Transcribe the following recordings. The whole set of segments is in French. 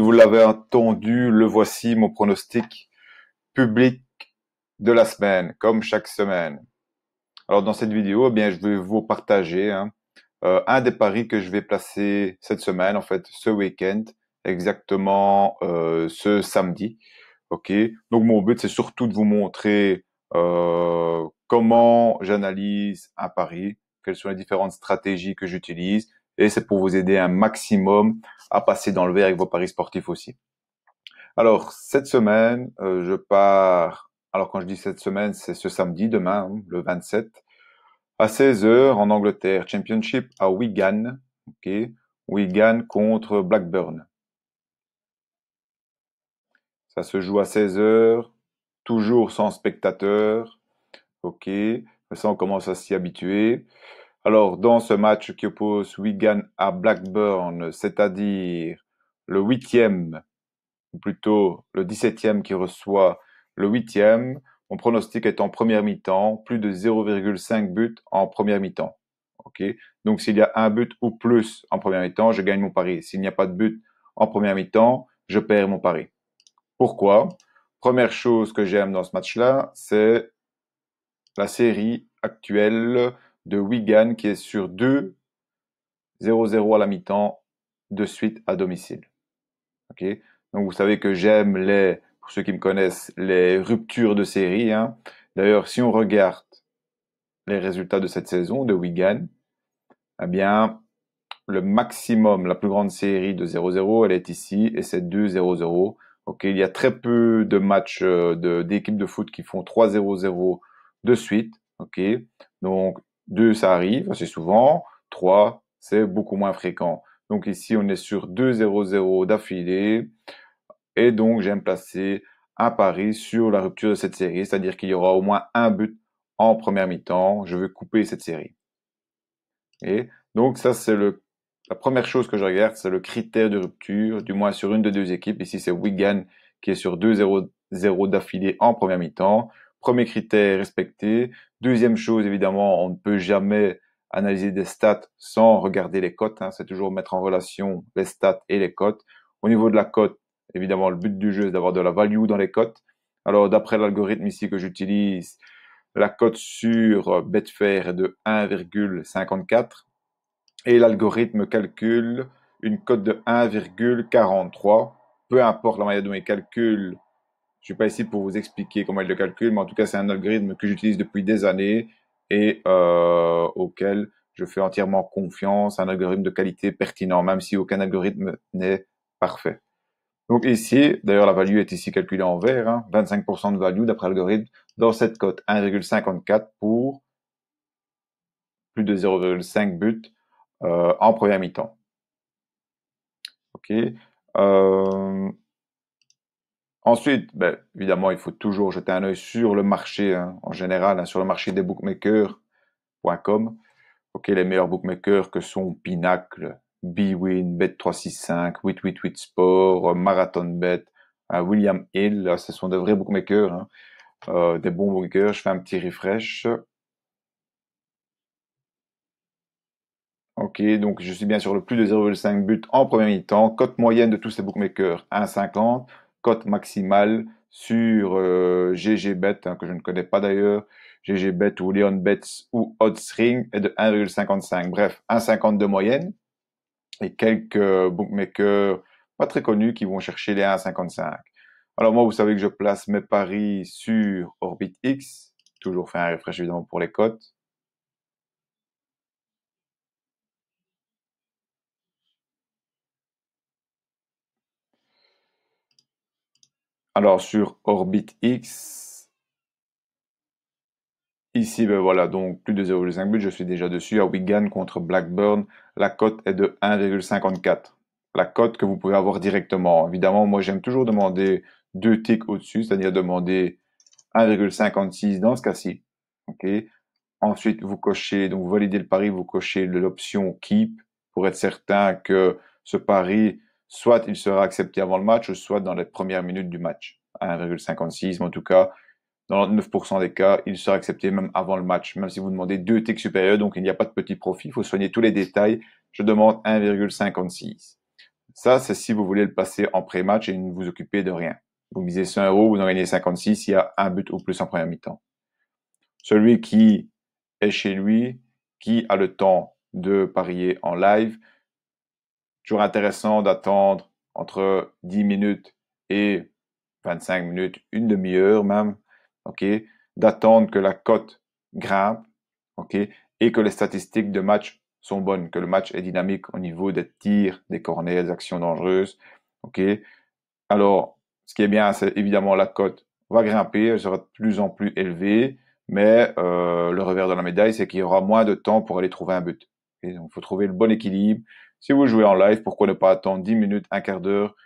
vous l'avez entendu, le voici mon pronostic public de la semaine, comme chaque semaine. Alors dans cette vidéo, eh bien je vais vous partager hein, euh, un des paris que je vais placer cette semaine, en fait, ce week-end, exactement euh, ce samedi. Donc mon but c'est surtout de vous montrer euh, comment j'analyse un pari, quelles sont les différentes stratégies que j'utilise et c'est pour vous aider un maximum à passer dans le vert avec vos paris sportifs aussi. Alors cette semaine, euh, je pars. Alors quand je dis cette semaine, c'est ce samedi, demain, hein, le 27, à 16h en Angleterre, Championship à Wigan. ok Wigan contre Blackburn. Ça se joue à 16h, toujours sans spectateur. Ok, ça on commence à s'y habituer. Alors, dans ce match qui oppose Wigan à Blackburn, c'est-à-dire le huitième, ou plutôt le dix-septième qui reçoit le huitième, mon pronostic est en première mi-temps, plus de 0,5 buts en première mi-temps. Donc, s'il y a un but ou plus en première mi-temps, je gagne mon pari. S'il n'y a pas de but en première mi-temps, je perds mon pari. Pourquoi Première chose que j'aime dans ce match-là, c'est la série actuelle de Wigan qui est sur 2 0-0 à la mi-temps de suite à domicile. Ok Donc vous savez que j'aime les, pour ceux qui me connaissent, les ruptures de série. Hein. D'ailleurs, si on regarde les résultats de cette saison de Wigan, eh bien, le maximum, la plus grande série de 0-0, elle est ici et c'est 2-0-0. Ok, il y a très peu de matchs euh, d'équipes de, de foot qui font 3-0-0 de suite. Ok, donc deux, ça arrive assez souvent. Trois, c'est beaucoup moins fréquent. Donc ici, on est sur 2-0-0 d'affilée. Et donc, j'aime placer un pari sur la rupture de cette série, c'est-à-dire qu'il y aura au moins un but en première mi-temps. Je veux couper cette série. Et donc, ça, c'est la première chose que je regarde, c'est le critère de rupture, du moins sur une de deux équipes. Ici, c'est Wigan qui est sur 2-0 0 d'affilée en première mi-temps. Premier critère respecté. Deuxième chose, évidemment, on ne peut jamais analyser des stats sans regarder les cotes. Hein. C'est toujours mettre en relation les stats et les cotes. Au niveau de la cote, évidemment, le but du jeu, c'est d'avoir de la value dans les cotes. Alors, d'après l'algorithme ici que j'utilise, la cote sur euh, Betfair est de 1,54 et l'algorithme calcule une cote de 1,43. Peu importe la manière dont il calcule, je ne suis pas ici pour vous expliquer comment il le calcule, mais en tout cas, c'est un algorithme que j'utilise depuis des années et euh, auquel je fais entièrement confiance, un algorithme de qualité pertinent, même si aucun algorithme n'est parfait. Donc ici, d'ailleurs, la value est ici calculée en vert, 25% hein, de value d'après l'algorithme, dans cette cote 1,54 pour plus de 0,5 buts euh, en première mi-temps. OK euh, Ensuite, ben, évidemment, il faut toujours jeter un œil sur le marché hein, en général, hein, sur le marché des bookmakers.com. Ok, les meilleurs bookmakers que sont Pinacle, Bwin, Bet365, 888 Sport, MarathonBet, hein, William Hill, ce sont de vrais bookmakers, euh, des bons bookmakers. Je fais un petit refresh. Ok, donc je suis bien sur le plus de 0,5 but en premier mi-temps. Cote moyenne de tous ces bookmakers, 1,50 cote maximale sur euh, GGBet, hein, que je ne connais pas d'ailleurs, GGBet ou LeonBets ou Oddsring est de 1,55. Bref, 1,50 de moyenne et quelques euh, bookmakers pas très connus qui vont chercher les 1,55. Alors moi, vous savez que je place mes paris sur OrbitX, toujours fait un refresh évidemment pour les cotes. Alors sur Orbit X, ici ben voilà, donc plus de 0,5 buts, je suis déjà dessus. À Wigan contre Blackburn, la cote est de 1,54. La cote que vous pouvez avoir directement. Évidemment, moi j'aime toujours demander deux ticks au-dessus, c'est-à-dire demander 1,56 dans ce cas-ci. ok Ensuite, vous cochez, donc vous validez le pari, vous cochez l'option keep pour être certain que ce pari soit il sera accepté avant le match, soit dans les premières minutes du match, 1,56, mais en tout cas, dans 9% des cas, il sera accepté même avant le match, même si vous demandez deux ticks supérieurs, donc il n'y a pas de petit profit, il faut soigner tous les détails, je demande 1,56. Ça, c'est si vous voulez le passer en pré-match et ne vous occupez de rien. Vous misez 100 euros, vous en gagnez 56, il y a un but ou plus en première mi-temps. Celui qui est chez lui, qui a le temps de parier en live, toujours intéressant d'attendre entre 10 minutes et 25 minutes, une demi-heure même, ok, d'attendre que la cote grimpe, ok, et que les statistiques de match sont bonnes, que le match est dynamique au niveau des tirs, des cornets, des actions dangereuses, ok. Alors, ce qui est bien, c'est évidemment la cote va grimper, elle sera de plus en plus élevée, mais euh, le revers de la médaille, c'est qu'il y aura moins de temps pour aller trouver un but. Et donc, il faut trouver le bon équilibre si vous jouez en live, pourquoi ne pas attendre 10 minutes, un quart d'heure,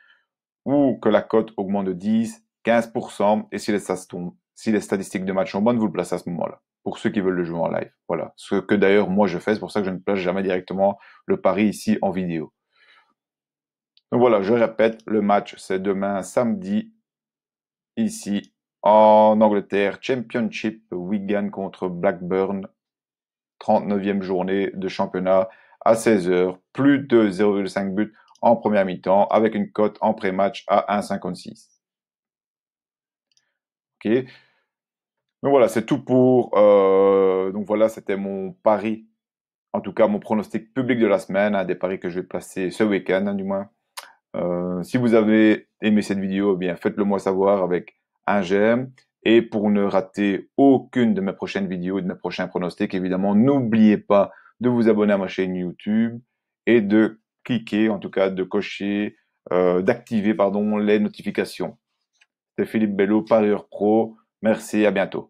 ou que la cote augmente de 10, 15%, et si les, si les statistiques de match sont bonnes, vous le placez à ce moment-là. Pour ceux qui veulent le jouer en live. Voilà. Ce que d'ailleurs moi je fais, c'est pour ça que je ne place jamais directement le pari ici en vidéo. Donc voilà, je répète, le match c'est demain samedi, ici en Angleterre, Championship, Wigan contre Blackburn, 39e journée de championnat à 16h, plus de 0,5 buts en première mi-temps, avec une cote en pré-match à 1,56. Ok donc voilà, c'est tout pour. Euh, donc voilà, c'était mon pari, en tout cas mon pronostic public de la semaine, Un des paris que je vais placer ce week-end, hein, du moins. Euh, si vous avez aimé cette vidéo, eh bien faites-le moi savoir avec un j'aime. Et pour ne rater aucune de mes prochaines vidéos, de mes prochains pronostics, évidemment, n'oubliez pas de vous abonner à ma chaîne YouTube et de cliquer, en tout cas de cocher, euh, d'activer pardon les notifications. C'est Philippe Bello, Parieur Pro. Merci, à bientôt.